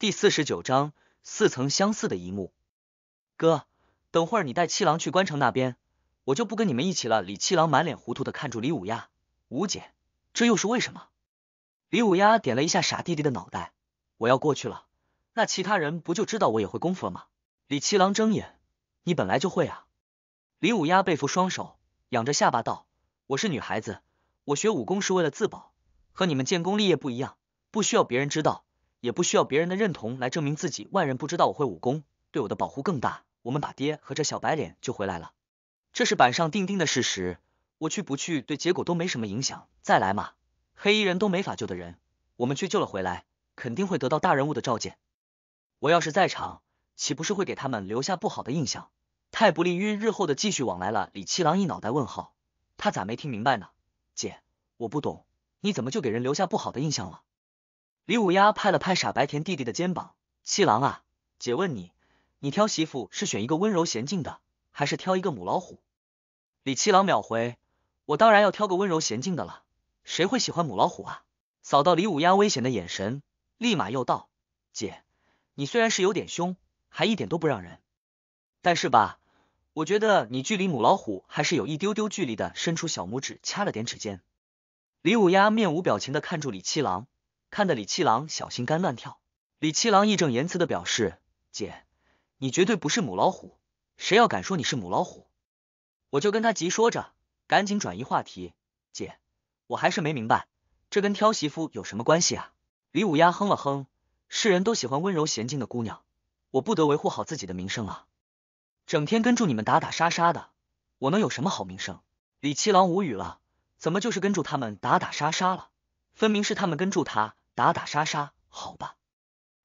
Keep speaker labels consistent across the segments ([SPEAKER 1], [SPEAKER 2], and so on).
[SPEAKER 1] 第四十九章似曾相似的一幕。哥，等会儿你带七郎去关城那边，我就不跟你们一起了。李七郎满脸糊涂的看住李五丫，五姐，这又是为什么？李五丫点了一下傻弟弟的脑袋，我要过去了，那其他人不就知道我也会功夫了吗？李七郎睁眼，你本来就会啊。李五丫背负双手，仰着下巴道，我是女孩子，我学武功是为了自保，和你们建功立业不一样，不需要别人知道。也不需要别人的认同来证明自己，外人不知道我会武功，对我的保护更大。我们把爹和这小白脸救回来了，这是板上钉钉的事实。我去不去对结果都没什么影响。再来嘛，黑衣人都没法救的人，我们却救了回来，肯定会得到大人物的召见。我要是在场，岂不是会给他们留下不好的印象？太不利于日后的继续往来了。李七郎一脑袋问号，他咋没听明白呢？姐，我不懂，你怎么就给人留下不好的印象了？李五丫拍了拍傻白甜弟弟的肩膀：“七郎啊，姐问你，你挑媳妇是选一个温柔娴静的，还是挑一个母老虎？”李七郎秒回：“我当然要挑个温柔娴静的了，谁会喜欢母老虎啊？”扫到李五丫危险的眼神，立马又道：“姐，你虽然是有点凶，还一点都不让人，但是吧，我觉得你距离母老虎还是有一丢丢距离的。”伸出小拇指掐了点指尖，李五丫面无表情的看住李七郎。看得李七郎小心肝乱跳，李七郎义正言辞的表示：“姐，你绝对不是母老虎，谁要敢说你是母老虎，我就跟他急。”说着，赶紧转移话题：“姐，我还是没明白，这跟挑媳妇有什么关系啊？”李五丫哼了哼：“世人都喜欢温柔娴静的姑娘，我不得维护好自己的名声啊！整天跟住你们打打杀杀的，我能有什么好名声？”李七郎无语了，怎么就是跟住他们打打杀杀了？分明是他们跟住他。打打杀杀，好吧。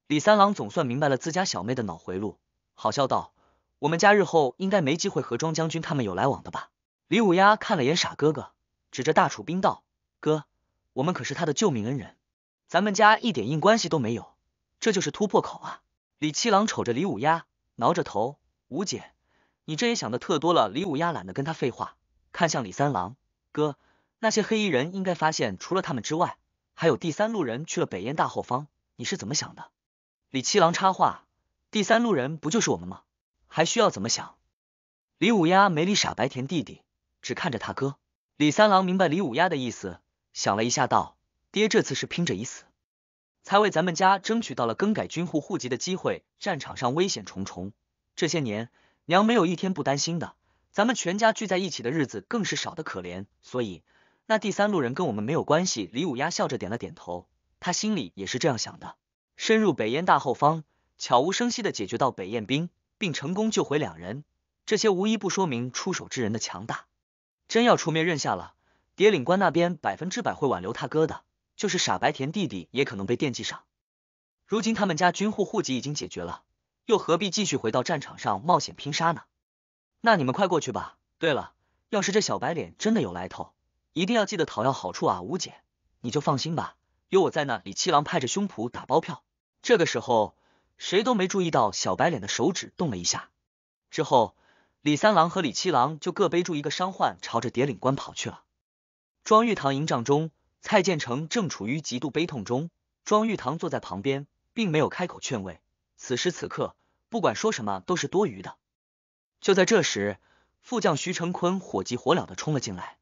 [SPEAKER 1] 李三郎总算明白了自家小妹的脑回路，好笑道：“我们家日后应该没机会和庄将军他们有来往的吧？”李五丫看了眼傻哥哥，指着大楚兵道：“哥，我们可是他的救命恩人，咱们家一点硬关系都没有，这就是突破口啊！”李七郎瞅着李五丫，挠着头：“五姐，你这也想的特多了。”李五丫懒得跟他废话，看向李三郎：“哥，那些黑衣人应该发现除了他们之外。”还有第三路人去了北燕大后方，你是怎么想的？李七郎插话，第三路人不就是我们吗？还需要怎么想？李五丫没理傻白甜弟弟，只看着他哥。李三郎明白李五丫的意思，想了一下，道：爹这次是拼着已死，才为咱们家争取到了更改军户户籍的机会。战场上危险重重，这些年娘没有一天不担心的，咱们全家聚在一起的日子更是少的可怜，所以。那第三路人跟我们没有关系。李五丫笑着点了点头，他心里也是这样想的。深入北燕大后方，悄无声息的解决到北燕兵，并成功救回两人，这些无一不说明出手之人的强大。真要出面认下了，蝶领官那边百分之百会挽留他哥的，就是傻白甜弟弟也可能被惦记上。如今他们家军户户籍已经解决了，又何必继续回到战场上冒险拼杀呢？那你们快过去吧。对了，要是这小白脸真的有来头。一定要记得讨要好处啊，吴姐，你就放心吧，有我在呢。李七郎拍着胸脯打包票。这个时候，谁都没注意到小白脸的手指动了一下。之后，李三郎和李七郎就各背住一个伤患，朝着叠岭关跑去了。庄玉堂营帐中，蔡建成正处于极度悲痛中，庄玉堂坐在旁边，并没有开口劝慰。此时此刻，不管说什么都是多余的。就在这时，副将徐成坤火急火燎的冲了进来。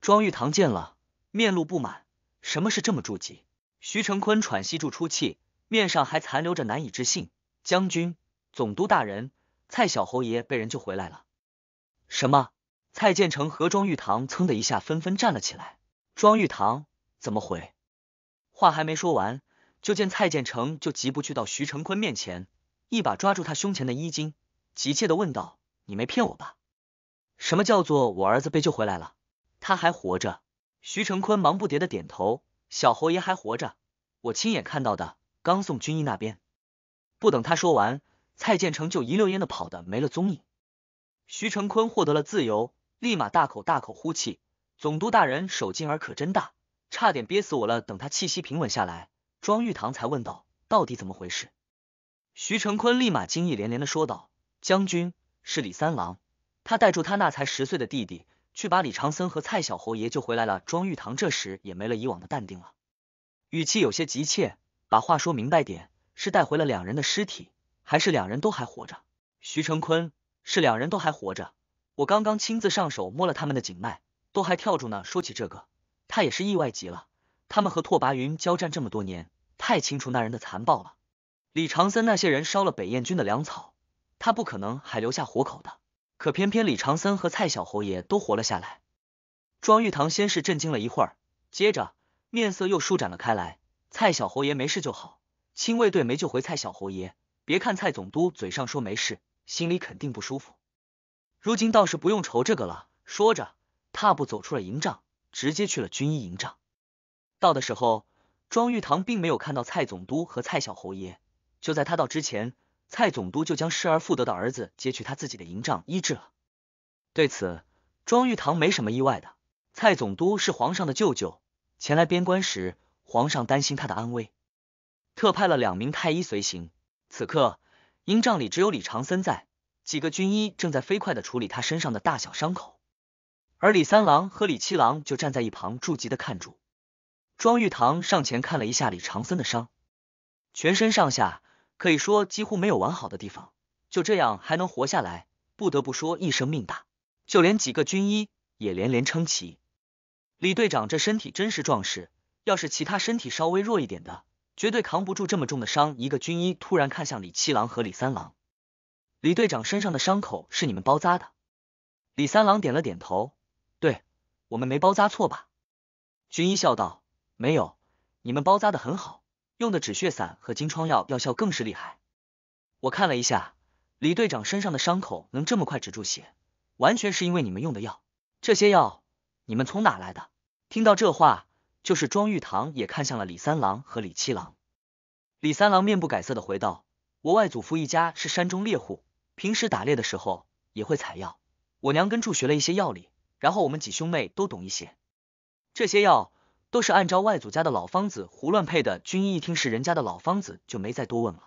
[SPEAKER 1] 庄玉堂见了，面露不满：“什么事这么着急？”徐成坤喘息住出气，面上还残留着难以置信：“将军、总督大人、蔡小侯爷被人救回来了。”什么？蔡建成和庄玉堂噌的一下纷纷站了起来。庄玉堂怎么回？话还没说完，就见蔡建成就急步去到徐成坤面前，一把抓住他胸前的衣襟，急切的问道：“你没骗我吧？什么叫做我儿子被救回来了？”他还活着，徐成坤忙不迭的点头。小侯爷还活着，我亲眼看到的，刚送军医那边。不等他说完，蔡建成就一溜烟的跑的没了踪影。徐成坤获得了自由，立马大口大口呼气。总督大人手劲儿可真大，差点憋死我了。等他气息平稳下来，庄玉堂才问道：“到底怎么回事？”徐成坤立马惊异连连的说道：“将军是李三郎，他带住他那才十岁的弟弟。”去把李长森和蔡小侯爷救回来了。庄玉堂这时也没了以往的淡定了，语气有些急切，把话说明白点：是带回了两人的尸体，还是两人都还活着？徐成坤是两人都还活着，我刚刚亲自上手摸了他们的颈脉，都还跳住呢。说起这个，他也是意外极了。他们和拓跋云交战这么多年，太清楚那人的残暴了。李长森那些人烧了北燕军的粮草，他不可能还留下活口的。可偏偏李长森和蔡小侯爷都活了下来。庄玉堂先是震惊了一会儿，接着面色又舒展了开来。蔡小侯爷没事就好，亲卫队没救回蔡小侯爷，别看蔡总督嘴上说没事，心里肯定不舒服。如今倒是不用愁这个了。说着，踏步走出了营帐，直接去了军医营帐。到的时候，庄玉堂并没有看到蔡总督和蔡小侯爷，就在他到之前。蔡总督就将失而复得的儿子接去他自己的营帐医治了。对此，庄玉堂没什么意外的。蔡总督是皇上的舅舅，前来边关时，皇上担心他的安危，特派了两名太医随行。此刻，营帐里只有李长森在，几个军医正在飞快的处理他身上的大小伤口，而李三郎和李七郎就站在一旁驻急的看住。庄玉堂上前看了一下李长森的伤，全身上下。可以说几乎没有完好的地方，就这样还能活下来，不得不说一生命大。就连几个军医也连连称奇。李队长这身体真是壮实，要是其他身体稍微弱一点的，绝对扛不住这么重的伤。一个军医突然看向李七郎和李三郎，李队长身上的伤口是你们包扎的？李三郎点了点头，对，我们没包扎错吧？军医笑道，没有，你们包扎的很好。用的止血散和金疮药药效更是厉害。我看了一下，李队长身上的伤口能这么快止住血，完全是因为你们用的药。这些药你们从哪来的？听到这话，就是庄玉堂也看向了李三郎和李七郎。李三郎面不改色的回道：“我外祖父一家是山中猎户，平时打猎的时候也会采药。我娘跟住学了一些药理，然后我们几兄妹都懂一些。这些药。”都是按照外祖家的老方子胡乱配的。军医一听是人家的老方子，就没再多问了。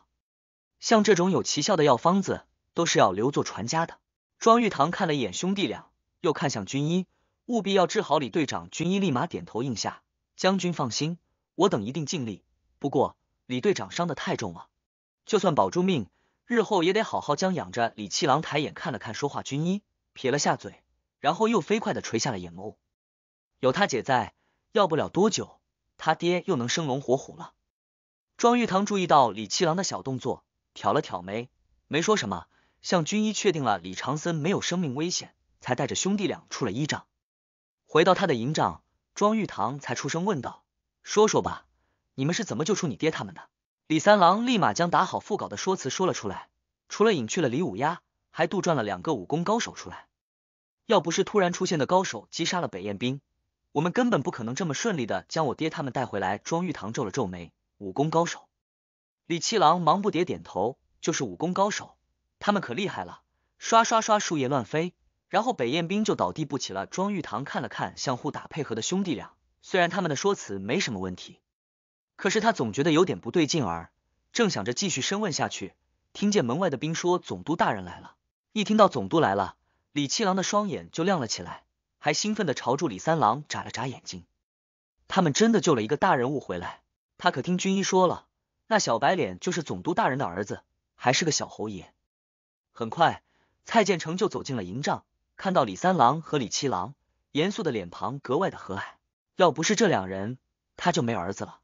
[SPEAKER 1] 像这种有奇效的药方子，都是要留作传家的。庄玉堂看了一眼兄弟俩，又看向军医，务必要治好李队长。军医立马点头应下。将军放心，我等一定尽力。不过李队长伤得太重了，就算保住命，日后也得好好将养着。李七郎抬眼看了看说话军医，撇了下嘴，然后又飞快的垂下了眼眸。有他姐在。要不了多久，他爹又能生龙活虎了。庄玉堂注意到李七郎的小动作，挑了挑眉，没说什么，向军医确定了李长森没有生命危险，才带着兄弟俩出了医帐。回到他的营帐，庄玉堂才出声问道：“说说吧，你们是怎么救出你爹他们的？”李三郎立马将打好腹稿的说辞说了出来，除了隐去了李五丫，还杜撰了两个武功高手出来。要不是突然出现的高手击杀了北燕兵。我们根本不可能这么顺利的将我爹他们带回来。庄玉堂皱了皱眉，武功高手。李七郎忙不迭点头，就是武功高手，他们可厉害了，刷刷刷树叶乱飞，然后北燕兵就倒地不起了。庄玉堂看了看相互打配合的兄弟俩，虽然他们的说辞没什么问题，可是他总觉得有点不对劲儿，正想着继续深问下去，听见门外的兵说总督大人来了，一听到总督来了，李七郎的双眼就亮了起来。还兴奋的朝住李三郎眨了眨眼睛，他们真的救了一个大人物回来。他可听军医说了，那小白脸就是总督大人的儿子，还是个小侯爷。很快，蔡建成就走进了营帐，看到李三郎和李七郎，严肃的脸庞格外的和蔼。要不是这两人，他就没儿子了。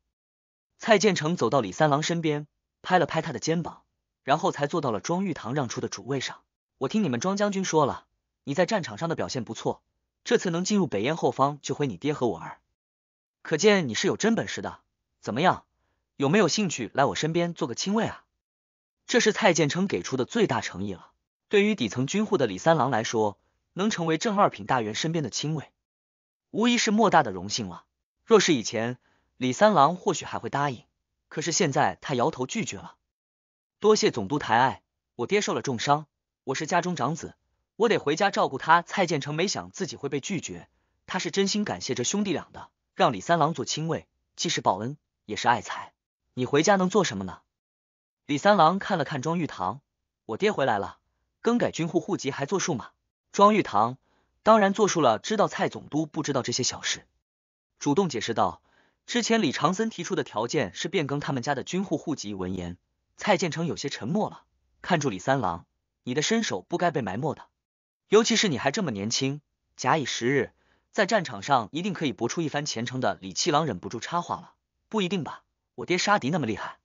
[SPEAKER 1] 蔡建成走到李三郎身边，拍了拍他的肩膀，然后才坐到了庄玉堂让出的主位上。我听你们庄将军说了，你在战场上的表现不错。这次能进入北燕后方救回你爹和我儿，可见你是有真本事的。怎么样，有没有兴趣来我身边做个亲卫啊？这是蔡建称给出的最大诚意了。对于底层军户的李三郎来说，能成为正二品大员身边的亲卫，无疑是莫大的荣幸了。若是以前，李三郎或许还会答应，可是现在他摇头拒绝了。多谢总督抬爱，我爹受了重伤，我是家中长子。我得回家照顾他。蔡建成没想自己会被拒绝，他是真心感谢这兄弟俩的，让李三郎做亲卫，既是报恩，也是爱财。你回家能做什么呢？李三郎看了看庄玉堂，我爹回来了，更改军户户籍还作数吗？庄玉堂当然作数了，知道蔡总督不知道这些小事，主动解释道：之前李长森提出的条件是变更他们家的军户户籍。闻言，蔡建成有些沉默了，看住李三郎，你的身手不该被埋没的。尤其是你还这么年轻，假以时日，在战场上一定可以搏出一番前程的李七郎忍不住插话了：“不一定吧，我爹杀敌那么厉害，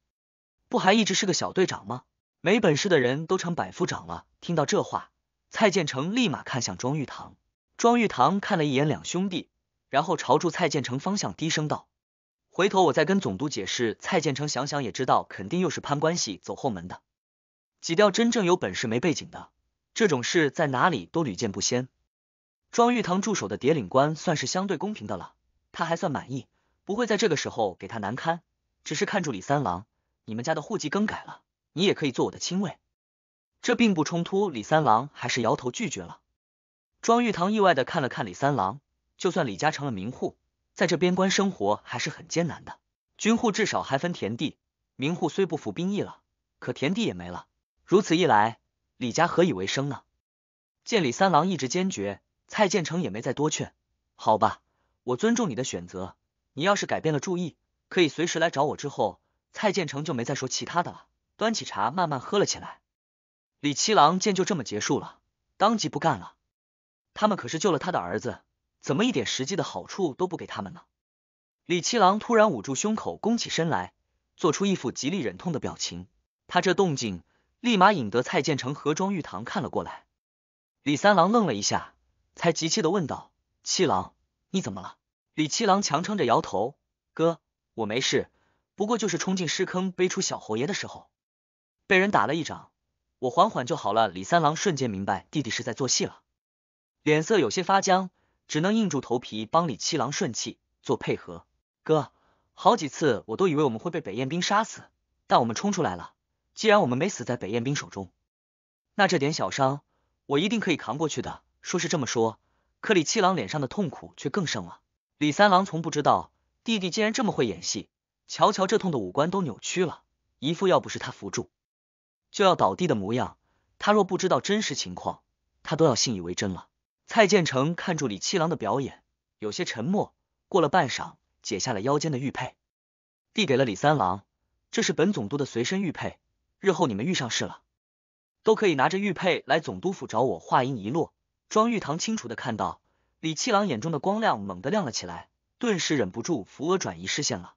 [SPEAKER 1] 不还一直是个小队长吗？没本事的人都成百夫长了。”听到这话，蔡建成立马看向庄玉堂，庄玉堂看了一眼两兄弟，然后朝住蔡建成方向低声道：“回头我再跟总督解释。”蔡建成想想也知道，肯定又是攀关系走后门的，挤掉真正有本事没背景的。这种事在哪里都屡见不鲜。庄玉堂驻守的蝶岭关算是相对公平的了，他还算满意，不会在这个时候给他难堪。只是看住李三郎，你们家的户籍更改了，你也可以做我的亲卫，这并不冲突。李三郎还是摇头拒绝了。庄玉堂意外的看了看李三郎，就算李家成了民户，在这边关生活还是很艰难的。军户至少还分田地，民户虽不服兵役了，可田地也没了。如此一来。李家何以为生呢？见李三郎一直坚决，蔡建成也没再多劝。好吧，我尊重你的选择。你要是改变了主意，可以随时来找我。之后，蔡建成就没再说其他的了，端起茶慢慢喝了起来。李七郎见就这么结束了，当即不干了。他们可是救了他的儿子，怎么一点实际的好处都不给他们呢？李七郎突然捂住胸口，弓起身来，做出一副极力忍痛的表情。他这动静。立马引得蔡建成和庄玉堂看了过来，李三郎愣了一下，才急切的问道：“七郎，你怎么了？”李七郎强撑着摇头：“哥，我没事，不过就是冲进尸坑背出小侯爷的时候，被人打了一掌，我缓缓就好了。”李三郎瞬间明白弟弟是在做戏了，脸色有些发僵，只能硬住头皮帮李七郎顺气做配合。哥，好几次我都以为我们会被北燕兵杀死，但我们冲出来了。既然我们没死在北燕兵手中，那这点小伤我一定可以扛过去的。说是这么说，可李七郎脸上的痛苦却更盛了。李三郎从不知道弟弟竟然这么会演戏，瞧瞧这痛的五官都扭曲了，一副要不是他扶住就要倒地的模样。他若不知道真实情况，他都要信以为真了。蔡建成看住李七郎的表演，有些沉默。过了半晌，解下了腰间的玉佩，递给了李三郎：“这是本总督的随身玉佩。”日后你们遇上事了，都可以拿着玉佩来总督府找我。话音一落，庄玉堂清楚的看到李七郎眼中的光亮猛地亮了起来，顿时忍不住扶额转移视线了。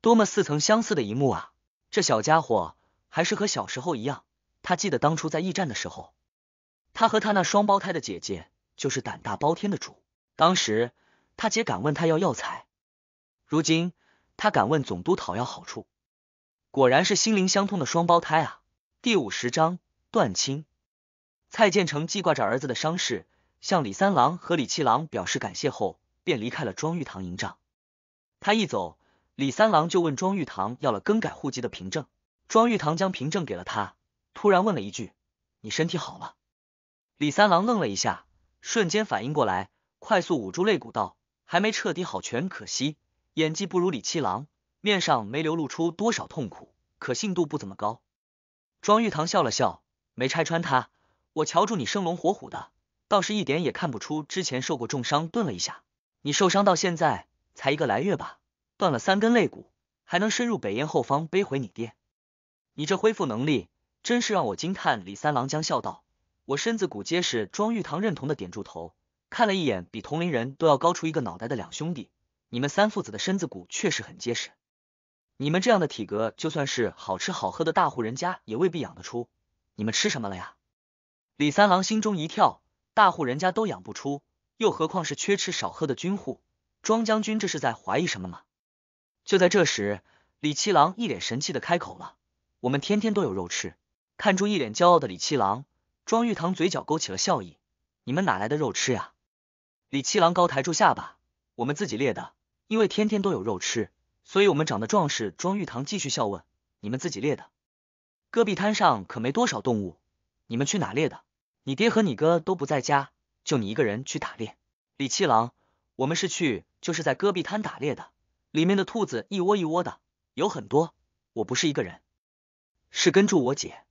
[SPEAKER 1] 多么似曾相似的一幕啊！这小家伙还是和小时候一样。他记得当初在驿站的时候，他和他那双胞胎的姐姐就是胆大包天的主。当时他姐敢问他要药材，如今他敢问总督讨要好处。果然是心灵相通的双胞胎啊！第五十章断亲。蔡建成记挂着儿子的伤势，向李三郎和李七郎表示感谢后，便离开了庄玉堂营帐。他一走，李三郎就问庄玉堂要了更改户籍的凭证。庄玉堂将凭证给了他，突然问了一句：“你身体好了？”李三郎愣了一下，瞬间反应过来，快速捂住肋骨道：“还没彻底好全，可惜演技不如李七郎。”面上没流露出多少痛苦，可信度不怎么高。庄玉堂笑了笑，没拆穿他。我瞧住你生龙活虎的，倒是一点也看不出之前受过重伤，顿了一下。你受伤到现在才一个来月吧？断了三根肋骨，还能深入北燕后方背回你爹，你这恢复能力真是让我惊叹。李三郎将笑道：“我身子骨结实。”庄玉堂认同的点住头，看了一眼比同龄人都要高出一个脑袋的两兄弟，你们三父子的身子骨确实很结实。你们这样的体格，就算是好吃好喝的大户人家，也未必养得出。你们吃什么了呀？李三郎心中一跳，大户人家都养不出，又何况是缺吃少喝的军户？庄将军这是在怀疑什么吗？就在这时，李七郎一脸神气的开口了：“我们天天都有肉吃。”看住一脸骄傲的李七郎，庄玉堂嘴角勾起了笑意：“你们哪来的肉吃呀？”李七郎高抬住下巴：“我们自己猎的，因为天天都有肉吃。”所以，我们长得壮实。庄玉堂继续笑问：“你们自己猎的？戈壁滩上可没多少动物，你们去哪猎的？你爹和你哥都不在家，就你一个人去打猎？”李七郎：“我们是去，就是在戈壁滩打猎的。里面的兔子一窝一窝的，有很多。我不是一个人，是跟住我姐。”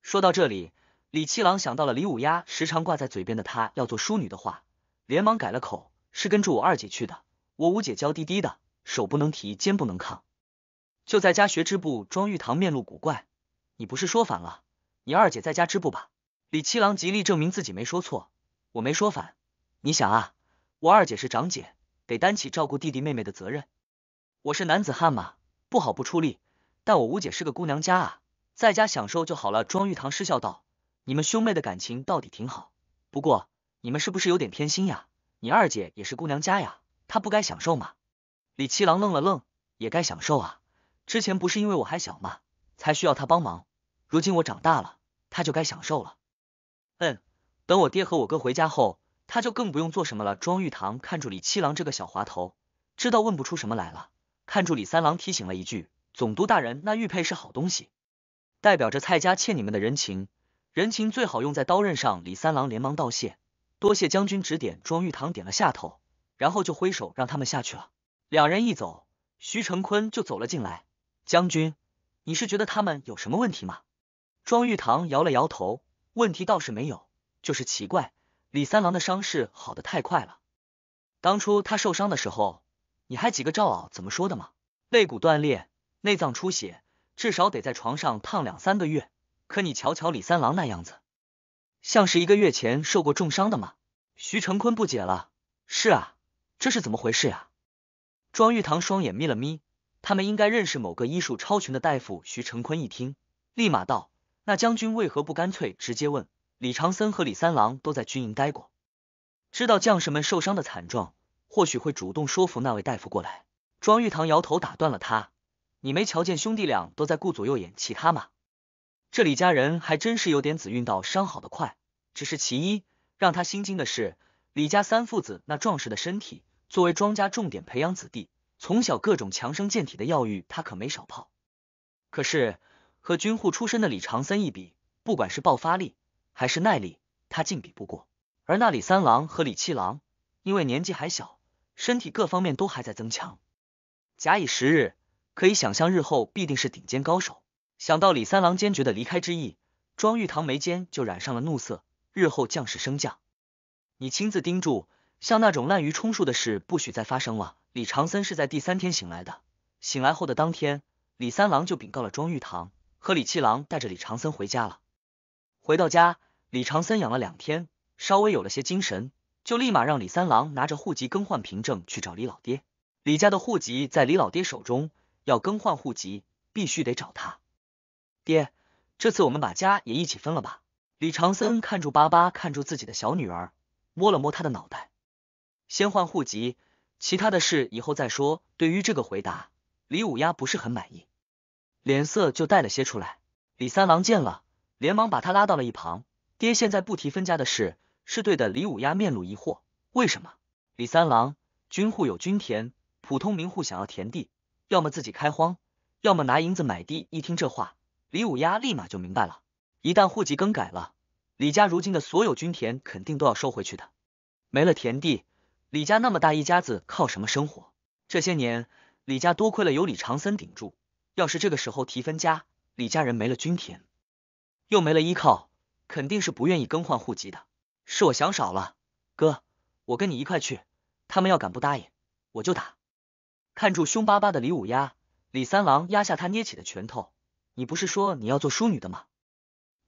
[SPEAKER 1] 说到这里，李七郎想到了李五丫时常挂在嘴边的他要做淑女的话，连忙改了口：“是跟住我二姐去的。我五姐娇滴滴的。”手不能提，肩不能抗，就在家学织布。庄玉堂面露古怪：“你不是说反了？你二姐在家织布吧？”李七郎极力证明自己没说错：“我没说反。你想啊，我二姐是长姐，得担起照顾弟弟妹妹的责任。我是男子汉嘛，不好不出力。但我五姐是个姑娘家啊，在家享受就好了。”庄玉堂失笑道：“你们兄妹的感情到底挺好，不过你们是不是有点偏心呀？你二姐也是姑娘家呀，她不该享受吗？”李七郎愣了愣，也该享受啊！之前不是因为我还小吗，才需要他帮忙。如今我长大了，他就该享受了。嗯，等我爹和我哥回家后，他就更不用做什么了。庄玉堂看住李七郎这个小滑头，知道问不出什么来了，看住李三郎提醒了一句：“总督大人，那玉佩是好东西，代表着蔡家欠你们的人情，人情最好用在刀刃上。”李三郎连忙道谢：“多谢将军指点。”庄玉堂点了下头，然后就挥手让他们下去了。两人一走，徐成坤就走了进来。将军，你是觉得他们有什么问题吗？庄玉堂摇了摇头，问题倒是没有，就是奇怪，李三郎的伤势好的太快了。当初他受伤的时候，你还几个赵老怎么说的吗？肋骨断裂，内脏出血，至少得在床上躺两三个月。可你瞧瞧李三郎那样子，像是一个月前受过重伤的吗？徐成坤不解了：是啊，这是怎么回事呀？庄玉堂双眼眯了眯，他们应该认识某个医术超群的大夫。徐成坤一听，立马道：“那将军为何不干脆直接问？李长森和李三郎都在军营待过，知道将士们受伤的惨状，或许会主动说服那位大夫过来。”庄玉堂摇头打断了他：“你没瞧见兄弟俩都在顾左右眼？其他吗？这李家人还真是有点子运，到伤好的快，只是其一，让他心惊的是李家三父子那壮实的身体。”作为庄家重点培养子弟，从小各种强身健体的药浴他可没少泡。可是和军户出身的李长森一比，不管是爆发力还是耐力，他竟比不过。而那李三郎和李七郎，因为年纪还小，身体各方面都还在增强，假以时日，可以想象日后必定是顶尖高手。想到李三郎坚决的离开之意，庄玉堂眉间就染上了怒色。日后将士升降，你亲自盯住。像那种滥竽充数的事，不许再发生了。李长森是在第三天醒来的，醒来后的当天，李三郎就禀告了庄玉堂，和李七郎带着李长森回家了。回到家，李长森养了两天，稍微有了些精神，就立马让李三郎拿着户籍更换凭证去找李老爹。李家的户籍在李老爹手中，要更换户籍，必须得找他。爹，这次我们把家也一起分了吧？李长森看住巴巴，看住自己的小女儿，摸了摸她的脑袋。先换户籍，其他的事以后再说。对于这个回答，李五丫不是很满意，脸色就带了些出来。李三郎见了，连忙把他拉到了一旁。爹现在不提分家的事是对的。李五丫面露疑惑，为什么？李三郎，军户有军田，普通民户想要田地，要么自己开荒，要么拿银子买地。一听这话，李五丫立马就明白了。一旦户籍更改了，李家如今的所有军田肯定都要收回去的，没了田地。李家那么大一家子，靠什么生活？这些年，李家多亏了有李长森顶住。要是这个时候提分家，李家人没了军田，又没了依靠，肯定是不愿意更换户籍的。是我想少了，哥，我跟你一块去。他们要敢不答应，我就打。看住凶巴巴的李五丫，李三郎压下他捏起的拳头。你不是说你要做淑女的吗？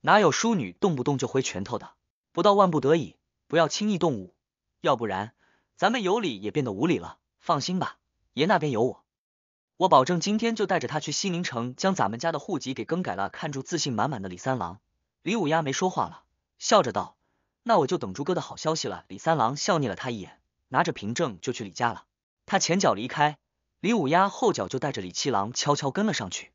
[SPEAKER 1] 哪有淑女动不动就挥拳头的？不到万不得已，不要轻易动武，要不然。咱们有理也变得无理了，放心吧，爷那边有我，我保证今天就带着他去西宁城，将咱们家的户籍给更改了。看住，自信满满的李三郎，李五丫没说话了，笑着道：“那我就等朱哥的好消息了。”李三郎笑睨了他一眼，拿着凭证就去李家了。他前脚离开，李五丫后脚就带着李七郎悄悄跟了上去。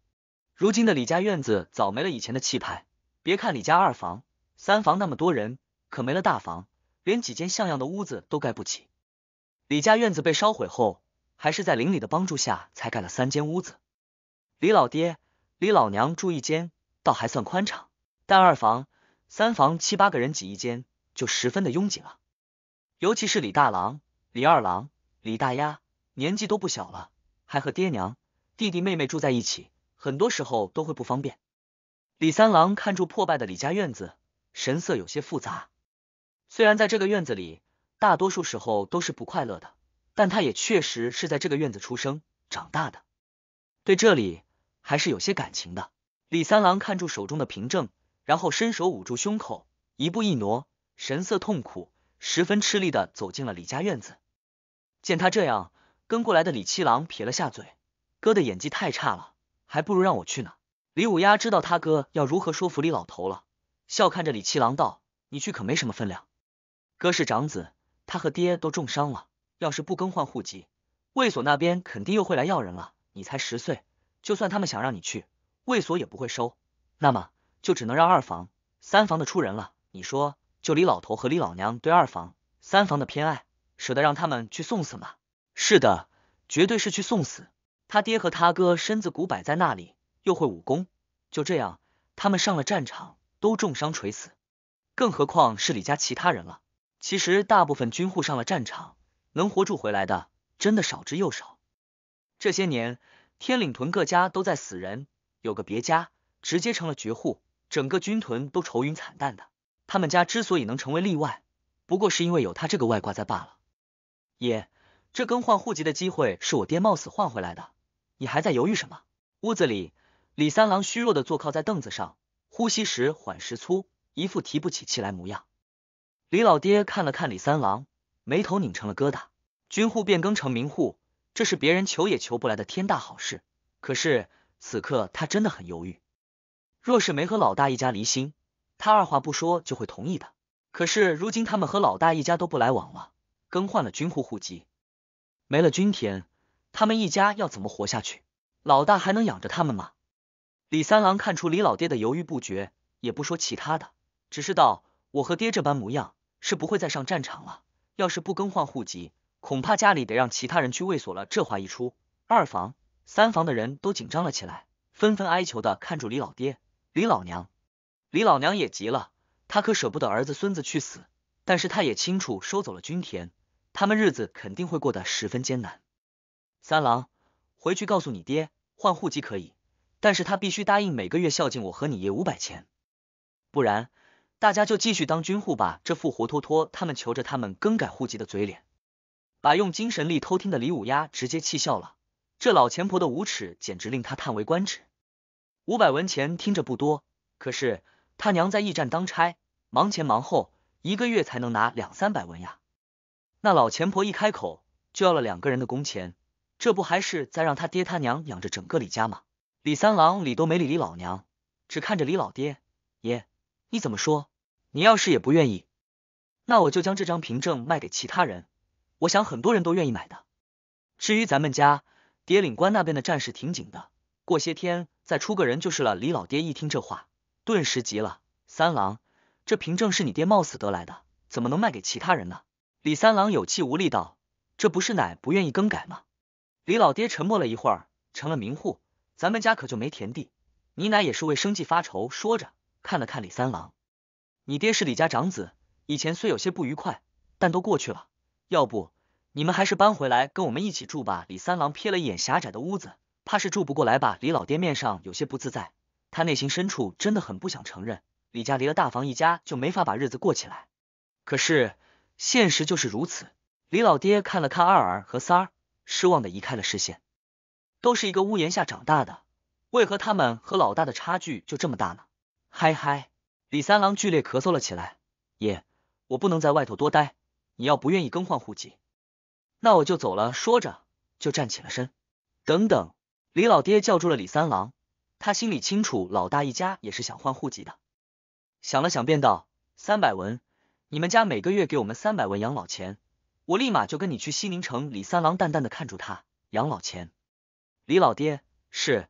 [SPEAKER 1] 如今的李家院子早没了以前的气派，别看李家二房、三房那么多人，可没了大房，连几间像样的屋子都盖不起。李家院子被烧毁后，还是在邻里的帮助下才盖了三间屋子。李老爹、李老娘住一间，倒还算宽敞，但二房、三房七八个人挤一间，就十分的拥挤了。尤其是李大郎、李二郎、李大丫，年纪都不小了，还和爹娘、弟弟妹妹住在一起，很多时候都会不方便。李三郎看住破败的李家院子，神色有些复杂。虽然在这个院子里，大多数时候都是不快乐的，但他也确实是在这个院子出生长大的，对这里还是有些感情的。李三郎看住手中的凭证，然后伸手捂住胸口，一步一挪，神色痛苦，十分吃力的走进了李家院子。见他这样，跟过来的李七郎撇了下嘴：“哥的演技太差了，还不如让我去呢。”李五丫知道他哥要如何说服李老头了，笑看着李七郎道：“你去可没什么分量，哥是长子。”他和爹都重伤了，要是不更换户籍，卫所那边肯定又会来要人了。你才十岁，就算他们想让你去，卫所也不会收。那么就只能让二房、三房的出人了。你说，就李老头和李老娘对二房、三房的偏爱，舍得让他们去送死吗？是的，绝对是去送死。他爹和他哥身子骨摆在那里，又会武功，就这样他们上了战场都重伤垂死，更何况是李家其他人了。其实大部分军户上了战场，能活住回来的真的少之又少。这些年，天岭屯各家都在死人，有个别家直接成了绝户，整个军屯都愁云惨淡的。他们家之所以能成为例外，不过是因为有他这个外挂在罢了。爷，这更换户籍的机会是我爹冒死换回来的，你还在犹豫什么？屋子里，李三郎虚弱的坐靠在凳子上，呼吸时缓时粗，一副提不起气来模样。李老爹看了看李三郎，眉头拧成了疙瘩。军户变更成民户，这是别人求也求不来的天大好事。可是此刻他真的很犹豫。若是没和老大一家离心，他二话不说就会同意的。可是如今他们和老大一家都不来往了，更换了军户户籍，没了军田，他们一家要怎么活下去？老大还能养着他们吗？李三郎看出李老爹的犹豫不决，也不说其他的，只是道：“我和爹这般模样。”是不会再上战场了。要是不更换户籍，恐怕家里得让其他人去卫所了。这话一出，二房、三房的人都紧张了起来，纷纷哀求的看住李老爹、李老娘。李老娘也急了，她可舍不得儿子孙子去死，但是她也清楚，收走了军田，他们日子肯定会过得十分艰难。三郎，回去告诉你爹，换户籍可以，但是他必须答应每个月孝敬我和你爷五百钱，不然。大家就继续当军户吧，这副活脱脱他们求着他们更改户籍的嘴脸，把用精神力偷听的李五丫直接气笑了。这老钱婆的无耻简直令他叹为观止。五百文钱听着不多，可是他娘在驿站当差，忙前忙后，一个月才能拿两三百文呀。那老钱婆一开口就要了两个人的工钱，这不还是在让他爹他娘养着整个李家吗？李三郎理都没理李老娘，只看着李老爹爷，你怎么说？你要是也不愿意，那我就将这张凭证卖给其他人，我想很多人都愿意买的。至于咱们家，爹领关那边的战事挺紧的，过些天再出个人就是了。李老爹一听这话，顿时急了：“三郎，这凭证是你爹冒死得来的，怎么能卖给其他人呢？”李三郎有气无力道：“这不是奶不愿意更改吗？”李老爹沉默了一会儿，成了名户，咱们家可就没田地，你奶也是为生计发愁。说着，看了看李三郎。你爹是李家长子，以前虽有些不愉快，但都过去了。要不你们还是搬回来跟我们一起住吧。李三郎瞥了一眼狭窄的屋子，怕是住不过来吧？李老爹面上有些不自在，他内心深处真的很不想承认，李家离了大房一家就没法把日子过起来。可是现实就是如此。李老爹看了看二儿和三儿，失望的移开了视线。都是一个屋檐下长大的，为何他们和老大的差距就这么大呢？嗨嗨。李三郎剧烈咳嗽了起来，爷，我不能在外头多待，你要不愿意更换户籍，那我就走了。说着就站起了身。等等，李老爹叫住了李三郎，他心里清楚，老大一家也是想换户籍的。想了想，便道：三百文，你们家每个月给我们三百文养老钱，我立马就跟你去西宁城。李三郎淡淡的看住他，养老钱。李老爹，是，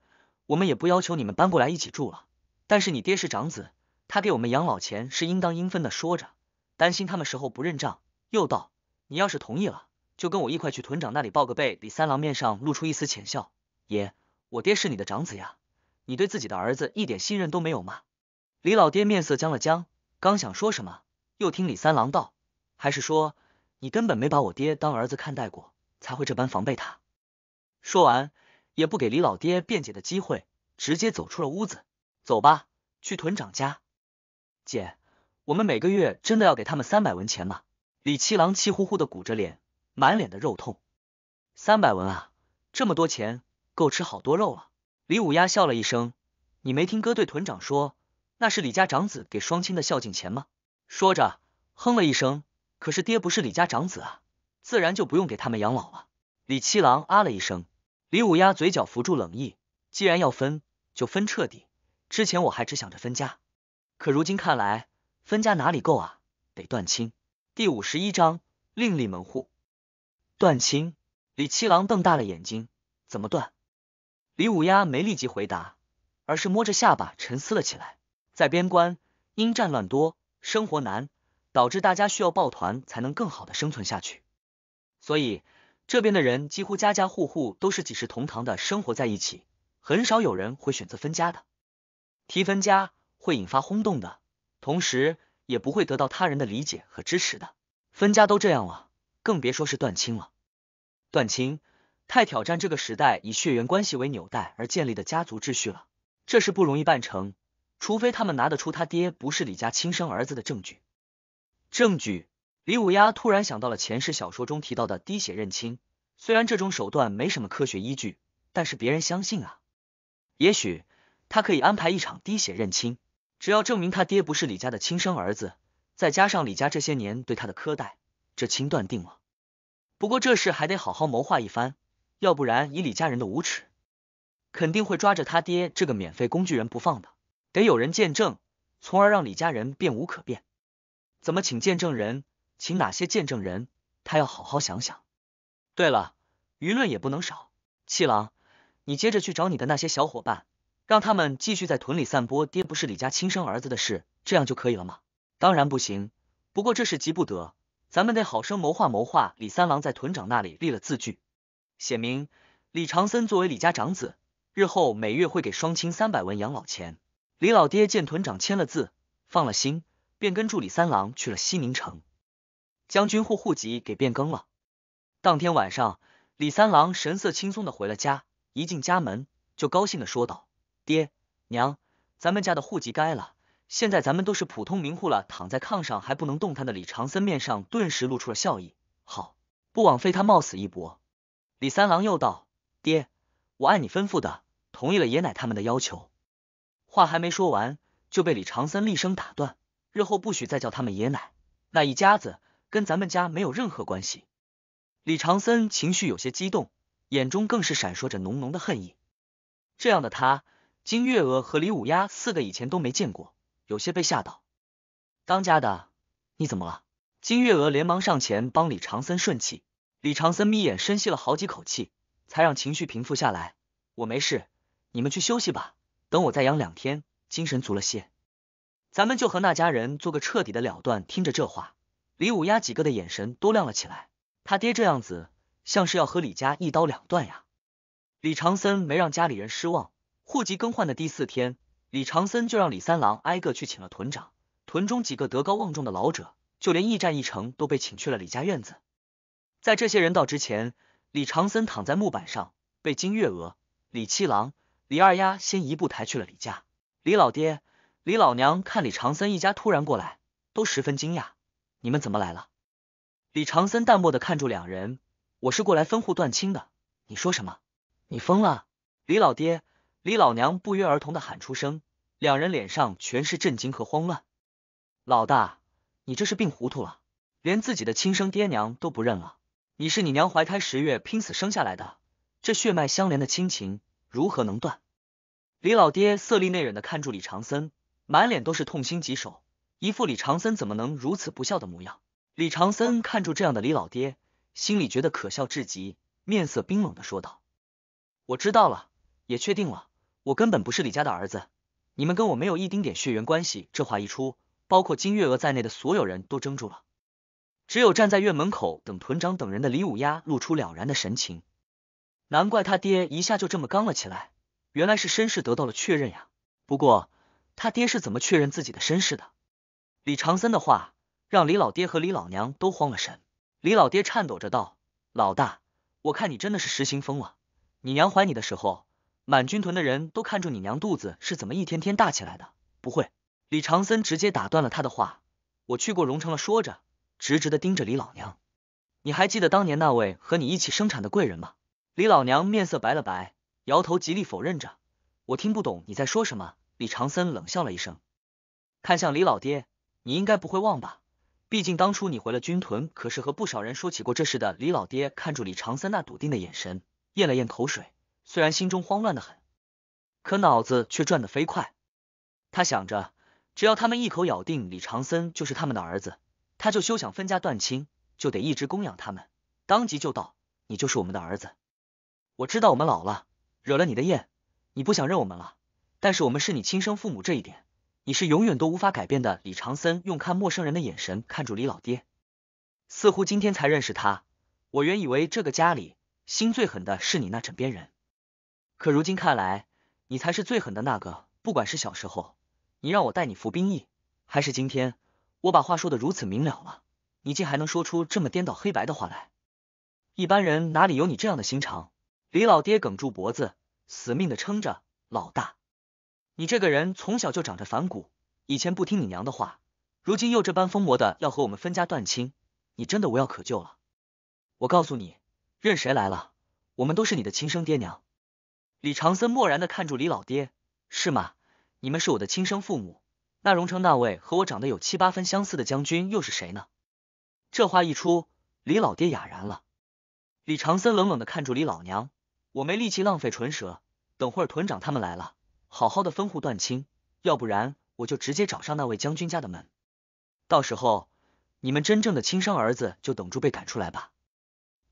[SPEAKER 1] 我们也不要求你们搬过来一起住了，但是你爹是长子。他给我们养老钱是应当应分的，说着，担心他们时候不认账，又道：“你要是同意了，就跟我一块去屯长那里报个备。”李三郎面上露出一丝浅笑：“爷，我爹是你的长子呀，你对自己的儿子一点信任都没有吗？”李老爹面色僵了僵，刚想说什么，又听李三郎道：“还是说你根本没把我爹当儿子看待过，才会这般防备他？”说完，也不给李老爹辩解的机会，直接走出了屋子：“走吧，去屯长家。”姐，我们每个月真的要给他们三百文钱吗？李七郎气呼呼的鼓着脸，满脸的肉痛。三百文啊，这么多钱，够吃好多肉了。李五丫笑了一声，你没听哥对屯长说，那是李家长子给双亲的孝敬钱吗？说着，哼了一声。可是爹不是李家长子啊，自然就不用给他们养老了。李七郎啊了一声。李五丫嘴角扶住冷意，既然要分，就分彻底。之前我还只想着分家。可如今看来，分家哪里够啊？得断亲。第五十一章，另立门户。断亲，李七郎瞪大了眼睛，怎么断？李五丫没立即回答，而是摸着下巴沉思了起来。在边关，因战乱多，生活难，导致大家需要抱团才能更好的生存下去。所以这边的人几乎家家户户都是几世同堂的生活在一起，很少有人会选择分家的。提分家。会引发轰动的，同时也不会得到他人的理解和支持的。分家都这样了，更别说是断亲了。断亲太挑战这个时代以血缘关系为纽带而建立的家族秩序了，这事不容易办成。除非他们拿得出他爹不是李家亲生儿子的证据。证据，李五丫突然想到了前世小说中提到的滴血认亲。虽然这种手段没什么科学依据，但是别人相信啊。也许他可以安排一场滴血认亲。只要证明他爹不是李家的亲生儿子，再加上李家这些年对他的苛待，这亲断定了。不过这事还得好好谋划一番，要不然以李家人的无耻，肯定会抓着他爹这个免费工具人不放的。得有人见证，从而让李家人变无可变。怎么请见证人？请哪些见证人？他要好好想想。对了，舆论也不能少。七郎，你接着去找你的那些小伙伴。让他们继续在屯里散播爹不是李家亲生儿子的事，这样就可以了吗？当然不行。不过这事急不得，咱们得好生谋划谋划。李三郎在屯长那里立了字据，写明李长森作为李家长子，日后每月会给双亲三百文养老钱。李老爹见屯长签了字，放了心，便跟助李三郎去了西宁城，将军户户籍给变更了。当天晚上，李三郎神色轻松的回了家，一进家门就高兴的说道。爹娘，咱们家的户籍该了，现在咱们都是普通民户了。躺在炕上还不能动弹的李长森面上顿时露出了笑意。好，不枉费他冒死一搏。李三郎又道：“爹，我按你吩咐的，同意了爷奶他们的要求。”话还没说完，就被李长森厉声打断：“日后不许再叫他们爷奶，那一家子跟咱们家没有任何关系。”李长森情绪有些激动，眼中更是闪烁着浓浓的恨意。这样的他。金月娥和李五丫四个以前都没见过，有些被吓到。当家的，你怎么了？金月娥连忙上前帮李长森顺气。李长森眯眼，深吸了好几口气，才让情绪平复下来。我没事，你们去休息吧。等我再养两天，精神足了些，咱们就和那家人做个彻底的了断。听着这话，李五丫几个的眼神都亮了起来。他爹这样子，像是要和李家一刀两断呀。李长森没让家里人失望。户籍更换的第四天，李长森就让李三郎挨个去请了屯长、屯中几个德高望重的老者，就连驿站一城都被请去了李家院子。在这些人到之前，李长森躺在木板上，被金月娥、李七郎、李二丫先一步抬去了李家。李老爹、李老娘看李长森一家突然过来，都十分惊讶：“你们怎么来了？”李长森淡漠的看住两人：“我是过来分户断亲的。”“你说什么？你疯了？”李老爹。李老娘不约而同的喊出声，两人脸上全是震惊和慌乱。老大，你这是病糊涂了，连自己的亲生爹娘都不认了。你是你娘怀胎十月拼死生下来的，这血脉相连的亲情如何能断？李老爹色厉内荏的看住李长森，满脸都是痛心疾首，一副李长森怎么能如此不孝的模样。李长森看住这样的李老爹，心里觉得可笑至极，面色冰冷的说道：“我知道了，也确定了。”我根本不是李家的儿子，你们跟我没有一丁点血缘关系。这话一出，包括金月娥在内的所有人都怔住了。只有站在院门口等屯长等人的李五丫露出了然的神情。难怪他爹一下就这么刚了起来，原来是身世得到了确认呀。不过他爹是怎么确认自己的身世的？李长森的话让李老爹和李老娘都慌了神。李老爹颤抖着道：“老大，我看你真的是失心疯了。你娘怀你的时候……”满军屯的人都看住你娘肚子是怎么一天天大起来的？不会，李长森直接打断了他的话。我去过荣城了，说着直直的盯着李老娘。你还记得当年那位和你一起生产的贵人吗？李老娘面色白了白，摇头极力否认着。我听不懂你在说什么。李长森冷笑了一声，看向李老爹，你应该不会忘吧？毕竟当初你回了军屯，可是和不少人说起过这事的。李老爹看住李长森那笃定的眼神，咽了咽口水。虽然心中慌乱的很，可脑子却转得飞快。他想着，只要他们一口咬定李长森就是他们的儿子，他就休想分家断亲，就得一直供养他们。当即就道：“你就是我们的儿子。我知道我们老了，惹了你的厌，你不想认我们了。但是我们是你亲生父母这一点，你是永远都无法改变的。”李长森用看陌生人的眼神看住李老爹，似乎今天才认识他。我原以为这个家里心最狠的是你那枕边人。可如今看来，你才是最狠的那个。不管是小时候你让我带你服兵役，还是今天我把话说的如此明了了，你竟还能说出这么颠倒黑白的话来。一般人哪里有你这样的心肠？李老爹哽住脖子，死命的撑着。老大，你这个人从小就长着反骨，以前不听你娘的话，如今又这般疯魔的要和我们分家断亲，你真的无药可救了。我告诉你，任谁来了，我们都是你的亲生爹娘。李长森漠然的看住李老爹，是吗？你们是我的亲生父母，那荣城那位和我长得有七八分相似的将军又是谁呢？这话一出，李老爹哑然了。李长森冷冷的看住李老娘，我没力气浪费唇舌，等会儿屯长他们来了，好好的分户断亲，要不然我就直接找上那位将军家的门，到时候你们真正的亲生儿子就等着被赶出来吧。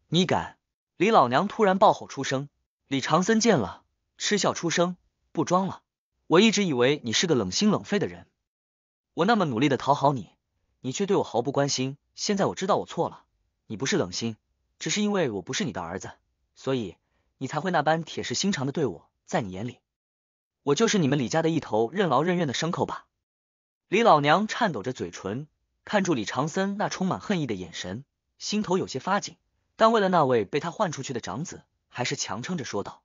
[SPEAKER 1] 你敢！李老娘突然暴吼出声。李长森见了，嗤笑出声，不装了。我一直以为你是个冷心冷肺的人，我那么努力的讨好你，你却对我毫不关心。现在我知道我错了，你不是冷心，只是因为我不是你的儿子，所以你才会那般铁石心肠的对我。在你眼里，我就是你们李家的一头任劳任怨的牲口吧？李老娘颤抖着嘴唇，看住李长森那充满恨意的眼神，心头有些发紧，但为了那位被他换出去的长子。还是强撑着说道：“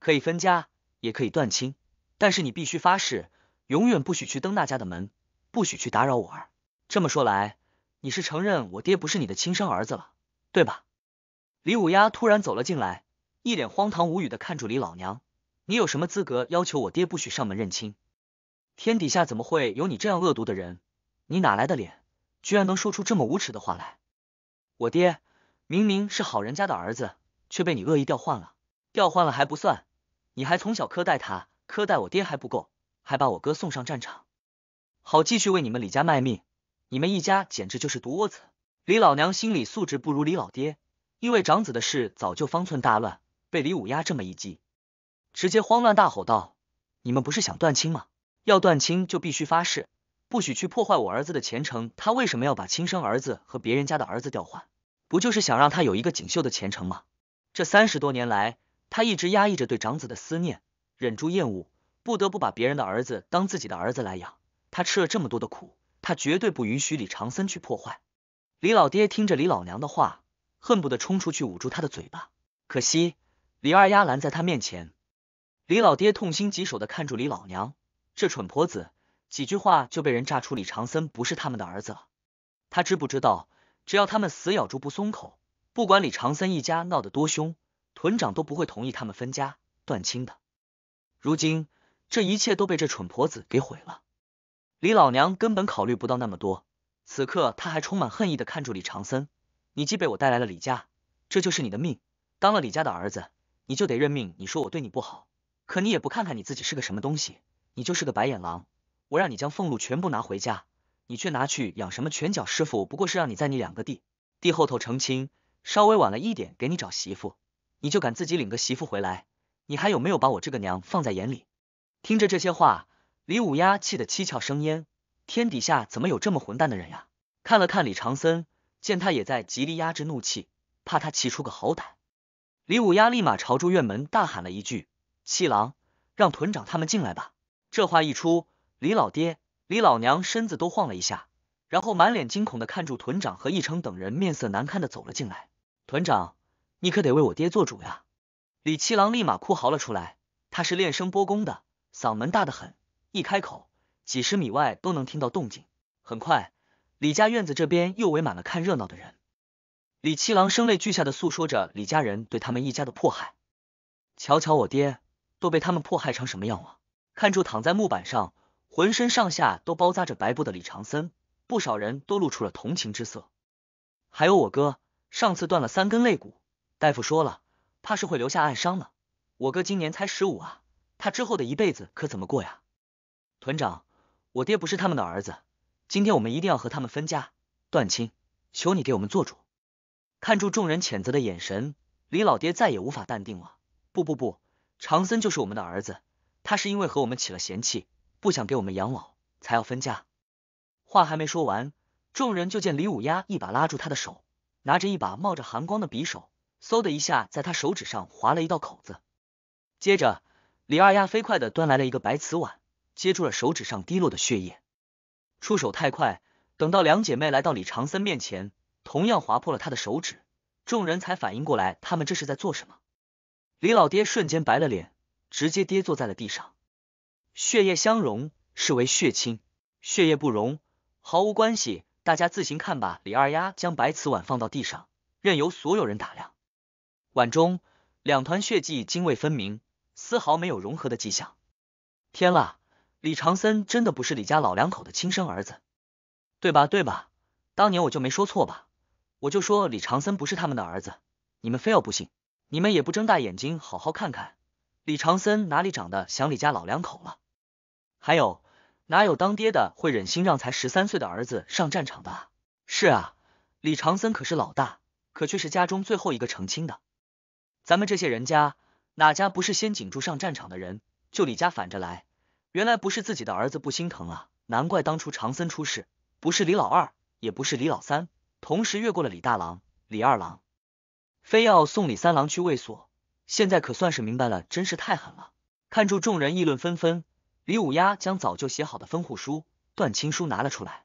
[SPEAKER 1] 可以分家，也可以断亲，但是你必须发誓，永远不许去登那家的门，不许去打扰我儿。这么说来，你是承认我爹不是你的亲生儿子了，对吧？”李五丫突然走了进来，一脸荒唐无语的看着李老娘：“你有什么资格要求我爹不许上门认亲？天底下怎么会有你这样恶毒的人？你哪来的脸，居然能说出这么无耻的话来？我爹明明是好人家的儿子。”却被你恶意调换了，调换了还不算，你还从小苛待他，苛待我爹还不够，还把我哥送上战场，好继续为你们李家卖命。你们一家简直就是毒窝子。李老娘心理素质不如李老爹，因为长子的事早就方寸大乱，被李五丫这么一激，直接慌乱大吼道：“你们不是想断亲吗？要断亲就必须发誓，不许去破坏我儿子的前程。他为什么要把亲生儿子和别人家的儿子调换？不就是想让他有一个锦绣的前程吗？”这三十多年来，他一直压抑着对长子的思念，忍住厌恶，不得不把别人的儿子当自己的儿子来养。他吃了这么多的苦，他绝对不允许李长森去破坏。李老爹听着李老娘的话，恨不得冲出去捂住他的嘴巴。可惜李二丫拦在他面前。李老爹痛心疾首的看住李老娘，这蠢婆子几句话就被人炸出李长森不是他们的儿子了。他知不知道，只要他们死咬住不松口？不管李长森一家闹得多凶，屯长都不会同意他们分家断亲的。如今这一切都被这蠢婆子给毁了。李老娘根本考虑不到那么多，此刻她还充满恨意的看着李长森：“你既被我带来了李家，这就是你的命。当了李家的儿子，你就得认命。你说我对你不好，可你也不看看你自己是个什么东西，你就是个白眼狼。我让你将俸禄全部拿回家，你却拿去养什么拳脚师傅？不过是让你在你两个弟弟后头成亲。”稍微晚了一点给你找媳妇，你就敢自己领个媳妇回来？你还有没有把我这个娘放在眼里？听着这些话，李五丫气得七窍生烟。天底下怎么有这么混蛋的人呀？看了看李长森，见他也在极力压制怒气，怕他气出个好歹，李五丫立马朝住院门大喊了一句：“七郎，让屯长他们进来吧。”这话一出，李老爹、李老娘身子都晃了一下，然后满脸惊恐的看住屯长和义成等人，面色难看的走了进来。团长，你可得为我爹做主呀！李七郎立马哭嚎了出来。他是练声波功的，嗓门大得很，一开口，几十米外都能听到动静。很快，李家院子这边又围满了看热闹的人。李七郎声泪俱下的诉说着李家人对他们一家的迫害。瞧瞧我爹，都被他们迫害成什么样了？看住躺在木板上，浑身上下都包扎着白布的李长森，不少人都露出了同情之色。还有我哥。上次断了三根肋骨，大夫说了，怕是会留下暗伤呢。我哥今年才十五啊，他之后的一辈子可怎么过呀？团长，我爹不是他们的儿子，今天我们一定要和他们分家断亲，求你给我们做主。看住众人谴责的眼神，李老爹再也无法淡定了。不不不，长森就是我们的儿子，他是因为和我们起了嫌弃，不想给我们养老，才要分家。话还没说完，众人就见李五丫一把拉住他的手。拿着一把冒着寒光的匕首，嗖的一下在他手指上划了一道口子。接着，李二丫飞快的端来了一个白瓷碗，接住了手指上滴落的血液。出手太快，等到两姐妹来到李长森面前，同样划破了他的手指，众人才反应过来，他们这是在做什么。李老爹瞬间白了脸，直接跌坐在了地上。血液相融，视为血亲；血液不融，毫无关系。大家自行看吧。李二丫将白瓷碗放到地上，任由所有人打量。碗中两团血迹泾渭分明，丝毫没有融合的迹象。天啦，李长森真的不是李家老两口的亲生儿子，对吧？对吧？当年我就没说错吧？我就说李长森不是他们的儿子，你们非要不信，你们也不睁大眼睛好好看看，李长森哪里长得像李家老两口了？还有。哪有当爹的会忍心让才十三岁的儿子上战场的？是啊，李长森可是老大，可却是家中最后一个成亲的。咱们这些人家，哪家不是先顶住上战场的人？就李家反着来。原来不是自己的儿子不心疼啊，难怪当初长森出事，不是李老二，也不是李老三，同时越过了李大郎、李二郎，非要送李三郎去卫所。现在可算是明白了，真是太狠了。看住众人议论纷纷。李五丫将早就写好的分户书、断亲书拿了出来，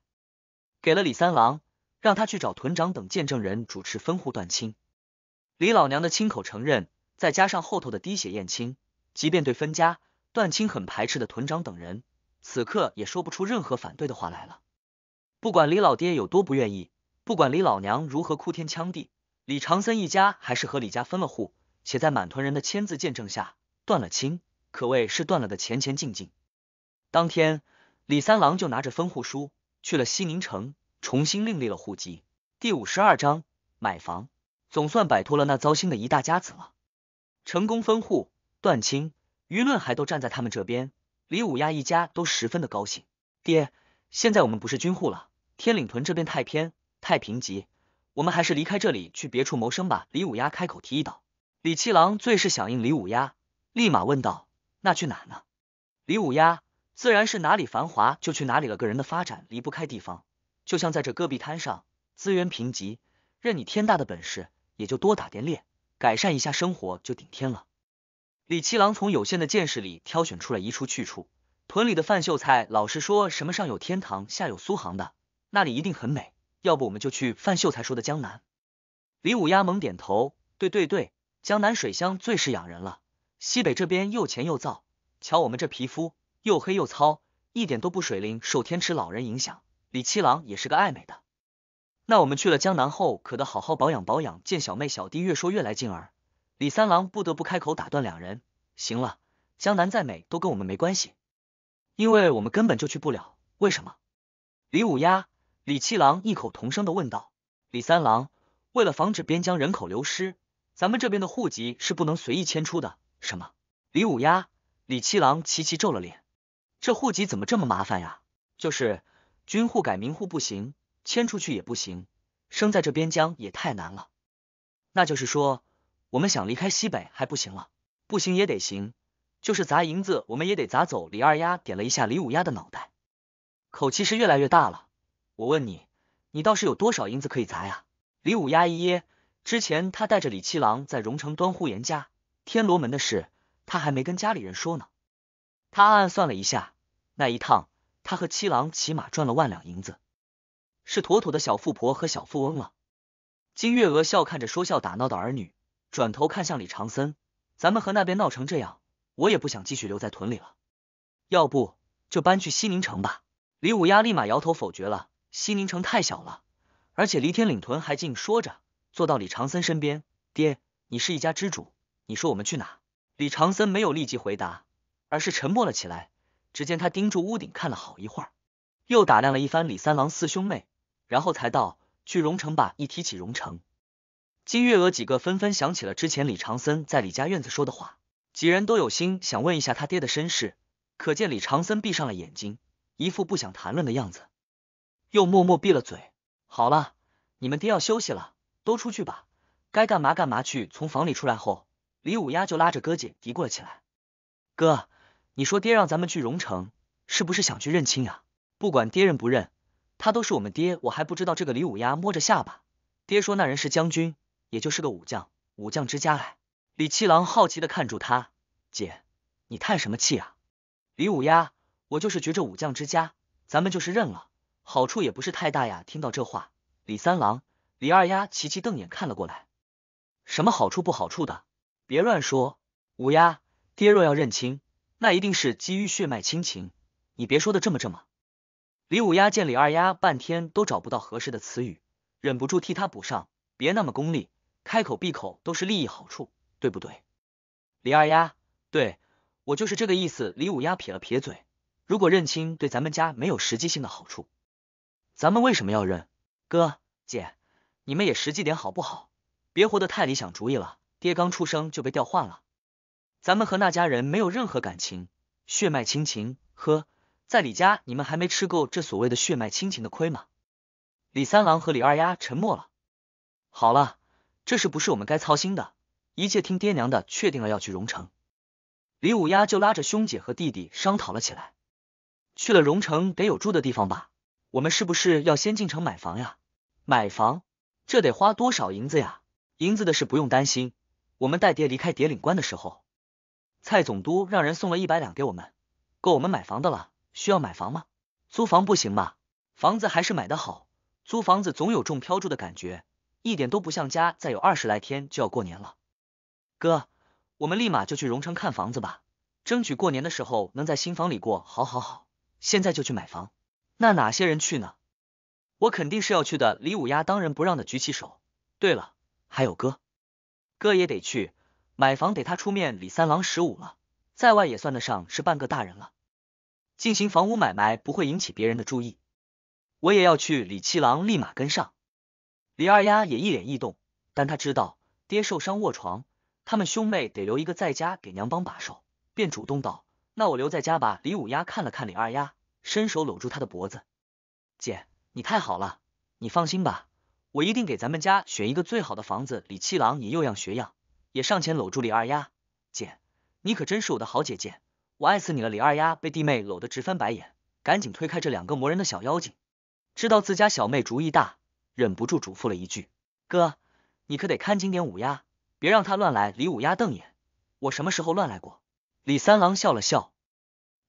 [SPEAKER 1] 给了李三郎，让他去找屯长等见证人主持分户断亲。李老娘的亲口承认，再加上后头的滴血验亲，即便对分家断亲很排斥的屯长等人，此刻也说不出任何反对的话来了。不管李老爹有多不愿意，不管李老娘如何哭天抢地，李长森一家还是和李家分了户，且在满屯人的签字见证下断了亲，可谓是断了的前前进进。当天，李三郎就拿着分户书去了西宁城，重新另立了户籍。第五十二章买房，总算摆脱了那糟心的一大家子了。成功分户、断亲，舆论还都站在他们这边，李五丫一家都十分的高兴。爹，现在我们不是军户了，天岭屯这边太偏、太贫瘠，我们还是离开这里去别处谋生吧。李五丫开口提议道。李七郎最是响应李五丫，立马问道：“那去哪呢？”李五丫。自然是哪里繁华就去哪里了。个人的发展离不开地方，就像在这戈壁滩上，资源贫瘠，任你天大的本事，也就多打点猎，改善一下生活就顶天了。李七郎从有限的见识里挑选出了一处去处。屯里的范秀才老实说什么“上有天堂，下有苏杭”的，那里一定很美。要不我们就去范秀才说的江南。李五丫猛点头，对对对，江南水乡最是养人了。西北这边又乾又燥，瞧我们这皮肤。又黑又糙，一点都不水灵，受天池老人影响，李七郎也是个爱美的。那我们去了江南后，可得好好保养保养。见小妹小弟越说越来劲儿，李三郎不得不开口打断两人。行了，江南再美都跟我们没关系，因为我们根本就去不了。为什么？李五丫、李七郎异口同声的问道。李三郎，为了防止边疆人口流失，咱们这边的户籍是不能随意迁出的。什么？李五丫、李七郎齐齐皱了脸。这户籍怎么这么麻烦呀？就是军户改民户不行，迁出去也不行，生在这边疆也太难了。那就是说，我们想离开西北还不行了，不行也得行，就是砸银子，我们也得砸走。李二丫点了一下李五丫的脑袋，口气是越来越大了。我问你，你倒是有多少银子可以砸呀？李五丫一噎，之前他带着李七郎在荣城端户严家天罗门的事，他还没跟家里人说呢。他暗暗算了一下。那一趟，他和七郎起码赚了万两银子，是妥妥的小富婆和小富翁了。金月娥笑看着说笑打闹的儿女，转头看向李长森：“咱们和那边闹成这样，我也不想继续留在屯里了，要不就搬去西宁城吧。”李五丫立马摇头否决了：“西宁城太小了，而且离天岭屯还近。”说着，坐到李长森身边：“爹，你是一家之主，你说我们去哪？”李长森没有立即回答，而是沉默了起来。只见他盯住屋顶看了好一会儿，又打量了一番李三郎四兄妹，然后才道：“去荣城吧。”一提起荣城，金月娥几个纷纷想起了之前李长森在李家院子说的话，几人都有心想问一下他爹的身世。可见李长森闭上了眼睛，一副不想谈论的样子，又默默闭了嘴。好了，你们爹要休息了，都出去吧，该干嘛干嘛去。从房里出来后，李五丫就拉着哥姐嘀咕了起来：“哥。”你说爹让咱们去荣城，是不是想去认亲呀？不管爹认不认，他都是我们爹，我还不知道。这个李五丫摸着下巴，爹说那人是将军，也就是个武将，武将之家来。李七郎好奇的看住他，姐，你叹什么气啊？李五丫，我就是觉着武将之家，咱们就是认了，好处也不是太大呀。听到这话，李三郎、李二丫齐齐瞪眼看了过来，什么好处不好处的？别乱说，五丫，爹若要认亲。那一定是基于血脉亲情，你别说的这么这么。李五丫见李二丫半天都找不到合适的词语，忍不住替她补上，别那么功利，开口闭口都是利益好处，对不对？李二丫，对我就是这个意思。李五丫撇了撇嘴，如果认亲对咱们家没有实际性的好处，咱们为什么要认？哥，姐，你们也实际点好不好？别活得太理想主义了。爹刚出生就被调换了。咱们和那家人没有任何感情，血脉亲情呵，在李家你们还没吃够这所谓的血脉亲情的亏吗？李三郎和李二丫沉默了。好了，这事不是我们该操心的，一切听爹娘的。确定了要去荣城，李五丫就拉着兄姐和弟弟商讨了起来。去了荣城得有住的地方吧？我们是不是要先进城买房呀？买房这得花多少银子呀？银子的事不用担心，我们带爹离开叠岭关的时候。蔡总督让人送了一百两给我们，够我们买房的了。需要买房吗？租房不行吧？房子还是买的好，租房子总有种飘住的感觉，一点都不像家。再有二十来天就要过年了，哥，我们立马就去荣城看房子吧，争取过年的时候能在新房里过。好，好，好，现在就去买房。那哪些人去呢？我肯定是要去的。李五丫当仁不让的举起手。对了，还有哥，哥也得去。买房得他出面，李三郎十五了，在外也算得上是半个大人了。进行房屋买卖不会引起别人的注意，我也要去。李七郎立马跟上，李二丫也一脸异动，但他知道爹受伤卧床，他们兄妹得留一个在家给娘帮把手，便主动道：“那我留在家吧。”李五丫看了看李二丫，伸手搂住她的脖子：“姐，你太好了，你放心吧，我一定给咱们家选一个最好的房子。”李七郎也有样学样。也上前搂住李二丫，姐，你可真是我的好姐姐，我爱死你了。李二丫被弟妹搂得直翻白眼，赶紧推开这两个磨人的小妖精。知道自家小妹主意大，忍不住嘱咐了一句：“哥，你可得看紧点五丫，别让她乱来。”李五丫瞪眼：“我什么时候乱来过？”李三郎笑了笑，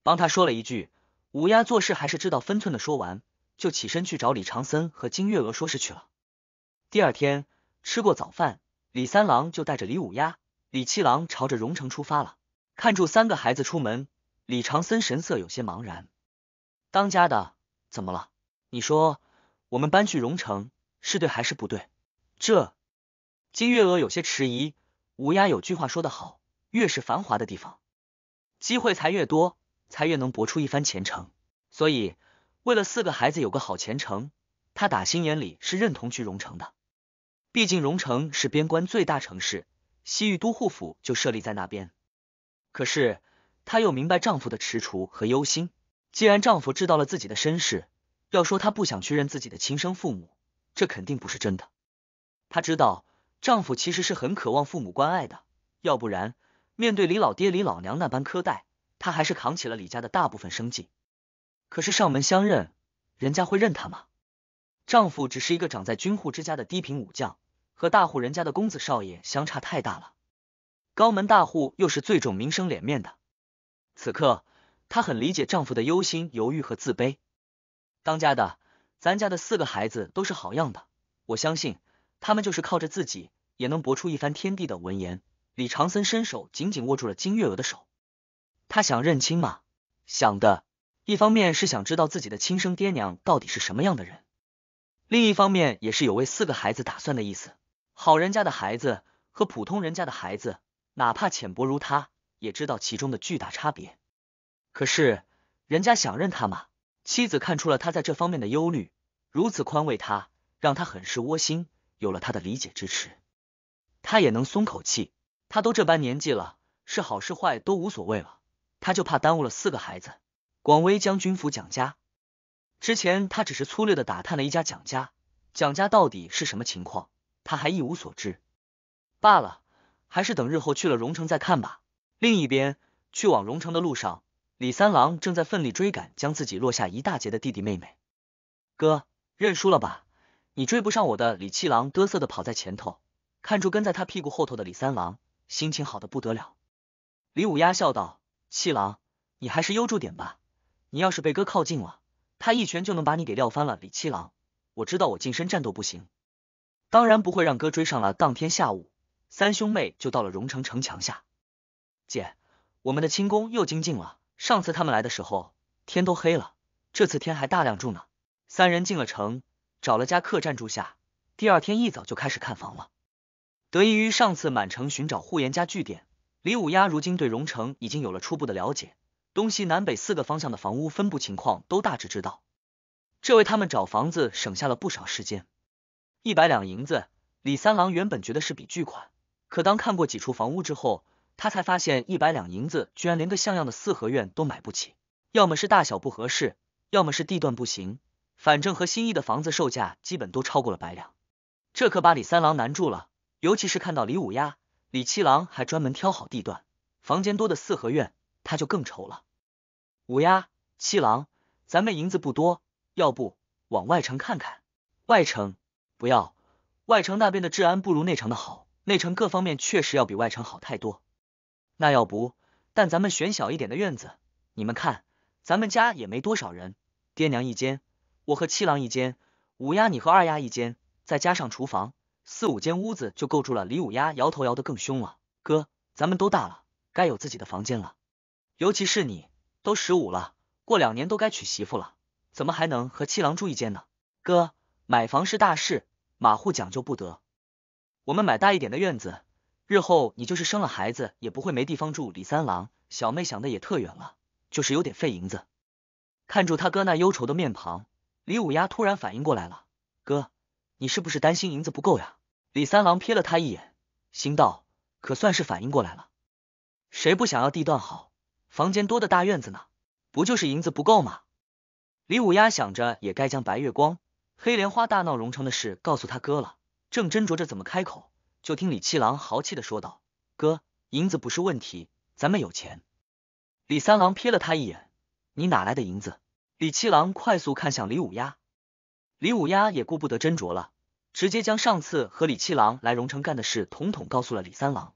[SPEAKER 1] 帮他说了一句：“五丫做事还是知道分寸的。”说完就起身去找李长森和金月娥说事去了。第二天吃过早饭。李三郎就带着李五丫、李七郎朝着荣城出发了。看住三个孩子出门，李长森神色有些茫然：“当家的，怎么了？你说我们搬去荣城是对还是不对？”这金月娥有些迟疑。五丫有句话说得好：“越是繁华的地方，机会才越多，才越能搏出一番前程。”所以，为了四个孩子有个好前程，他打心眼里是认同去荣城的。毕竟，荣城是边关最大城市，西域都护府就设立在那边。可是，她又明白丈夫的踟蹰和忧心。既然丈夫知道了自己的身世，要说她不想去认自己的亲生父母，这肯定不是真的。她知道丈夫其实是很渴望父母关爱的，要不然，面对李老爹、李老娘那般苛待，她还是扛起了李家的大部分生计。可是，上门相认，人家会认她吗？丈夫只是一个长在军户之家的低品武将。和大户人家的公子少爷相差太大了，高门大户又是最重名声脸面的。此刻，她很理解丈夫的忧心、犹豫和自卑。当家的，咱家的四个孩子都是好样的，我相信他们就是靠着自己也能博出一番天地的。闻言，李长森伸手紧紧握住了金月娥的手。他想认亲嘛？想的，一方面是想知道自己的亲生爹娘到底是什么样的人，另一方面也是有为四个孩子打算的意思。好人家的孩子和普通人家的孩子，哪怕浅薄如他，也知道其中的巨大差别。可是人家想认他吗？妻子看出了他在这方面的忧虑，如此宽慰他，让他很是窝心。有了他的理解支持，他也能松口气。他都这般年纪了，是好是坏都无所谓了。他就怕耽误了四个孩子。广威将军府蒋家，之前他只是粗略的打探了一家蒋家，蒋家到底是什么情况？他还一无所知，罢了，还是等日后去了荣城再看吧。另一边，去往荣城的路上，李三郎正在奋力追赶将自己落下一大截的弟弟妹妹。哥，认输了吧，你追不上我的。李七郎嘚瑟的跑在前头，看出跟在他屁股后头的李三郎，心情好的不得了。李五丫笑道：“七郎，你还是悠住点吧，你要是被哥靠近了，他一拳就能把你给撂翻了。”李七郎，我知道我近身战斗不行。当然不会让哥追上了。当天下午，三兄妹就到了荣城城墙下。姐，我们的轻功又精进了。上次他们来的时候，天都黑了，这次天还大亮着呢。三人进了城，找了家客栈住下。第二天一早就开始看房了。得益于上次满城寻找护延家据点，李五丫如今对荣城已经有了初步的了解，东西南北四个方向的房屋分布情况都大致知道，这为他们找房子省下了不少时间。一百两银子，李三郎原本觉得是笔巨款，可当看过几处房屋之后，他才发现一百两银子居然连个像样的四合院都买不起，要么是大小不合适，要么是地段不行，反正和心意的房子售价基本都超过了百两，这可把李三郎难住了。尤其是看到李五丫、李七郎还专门挑好地段、房间多的四合院，他就更愁了。五丫、七郎，咱们银子不多，要不往外城看看？外城？不要，外城那边的治安不如内城的好，内城各方面确实要比外城好太多。那要不，但咱们选小一点的院子。你们看，咱们家也没多少人，爹娘一间，我和七郎一间，五丫你和二丫一间，再加上厨房，四五间屋子就够住了。李五丫摇头摇得更凶了，哥，咱们都大了，该有自己的房间了。尤其是你，都十五了，过两年都该娶媳妇了，怎么还能和七郎住一间呢？哥。买房是大事，马虎讲究不得。我们买大一点的院子，日后你就是生了孩子也不会没地方住。李三郎，小妹想的也特远了，就是有点费银子。看住他哥那忧愁的面庞，李五丫突然反应过来了：哥，你是不是担心银子不够呀？李三郎瞥了他一眼，心道：可算是反应过来了。谁不想要地段好、房间多的大院子呢？不就是银子不够吗？李五丫想着，也该将白月光。黑莲花大闹荣城的事告诉他哥了，正斟酌着怎么开口，就听李七郎豪气的说道：“哥，银子不是问题，咱们有钱。”李三郎瞥了他一眼：“你哪来的银子？”李七郎快速看向李五丫，李五丫也顾不得斟酌了，直接将上次和李七郎来荣城干的事统统告诉了李三郎。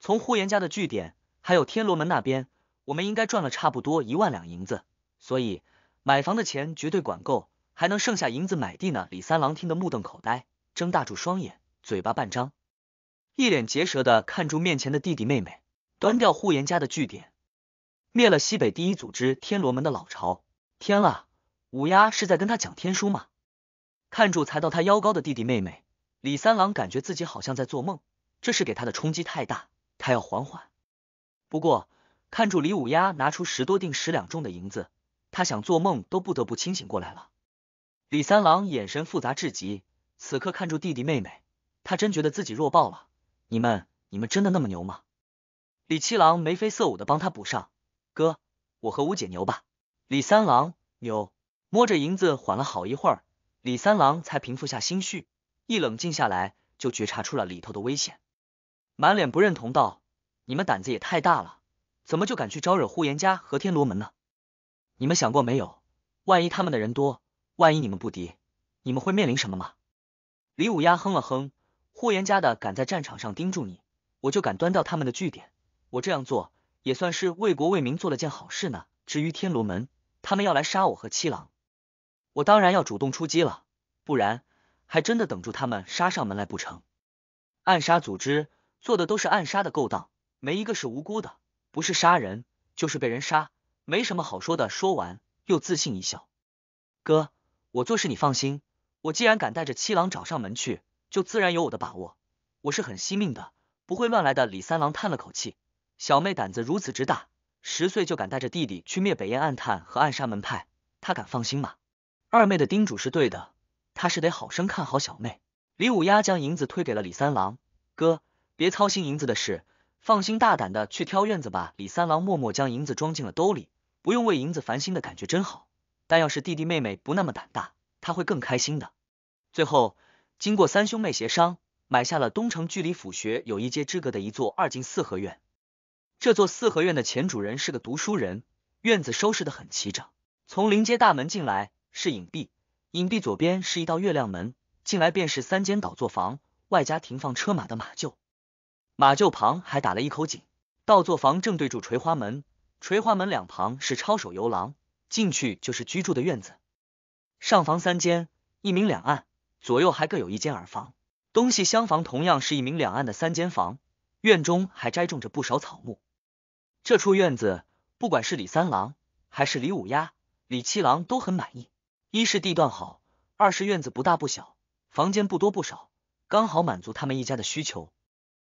[SPEAKER 1] 从呼延家的据点，还有天罗门那边，我们应该赚了差不多一万两银子，所以买房的钱绝对管够。还能剩下银子买地呢？李三郎听得目瞪口呆，睁大住双眼，嘴巴半张，一脸结舌的看住面前的弟弟妹妹，端掉护延家的据点，灭了西北第一组织天罗门的老巢。天啦，五丫是在跟他讲天书吗？看住才到他腰高的弟弟妹妹，李三郎感觉自己好像在做梦，这是给他的冲击太大，他要缓缓。不过看住李五丫拿出十多锭十两重的银子，他想做梦都不得不清醒过来了。李三郎眼神复杂至极，此刻看住弟弟妹妹，他真觉得自己弱爆了。你们，你们真的那么牛吗？李七郎眉飞色舞的帮他补上：“哥，我和五姐牛吧。”李三郎牛，摸着银子缓了好一会儿，李三郎才平复下心绪，一冷静下来就觉察出了里头的危险，满脸不认同道：“你们胆子也太大了，怎么就敢去招惹呼延家和天罗门呢？你们想过没有，万一他们的人多？”万一你们不敌，你们会面临什么吗？李五丫哼了哼，霍元家的敢在战场上盯住你，我就敢端掉他们的据点。我这样做也算是为国为民做了件好事呢。至于天罗门，他们要来杀我和七郎，我当然要主动出击了，不然还真的等住他们杀上门来不成？暗杀组织做的都是暗杀的勾当，没一个是无辜的，不是杀人就是被人杀，没什么好说的。说完，又自信一笑，哥。我做事你放心，我既然敢带着七郎找上门去，就自然有我的把握。我是很惜命的，不会乱来的。李三郎叹了口气，小妹胆子如此之大，十岁就敢带着弟弟去灭北燕暗探和暗杀门派，他敢放心吗？二妹的叮嘱是对的，他是得好生看好小妹。李五丫将银子推给了李三郎，哥，别操心银子的事，放心大胆的去挑院子吧。李三郎默默将银子装进了兜里，不用为银子烦心的感觉真好。但要是弟弟妹妹不那么胆大，他会更开心的。最后，经过三兄妹协商，买下了东城距离府学有一街之隔的一座二进四合院。这座四合院的前主人是个读书人，院子收拾的很齐整。从临街大门进来是影壁，影壁左边是一道月亮门，进来便是三间倒座房，外加停放车马的马厩。马厩旁还打了一口井。倒座房正对住垂花门，垂花门两旁是抄手游廊。进去就是居住的院子，上房三间，一明两暗，左右还各有一间耳房，东西厢房同样是一明两暗的三间房。院中还栽种着不少草木。这处院子，不管是李三郎，还是李五丫、李七郎，都很满意。一是地段好，二是院子不大不小，房间不多不少，刚好满足他们一家的需求。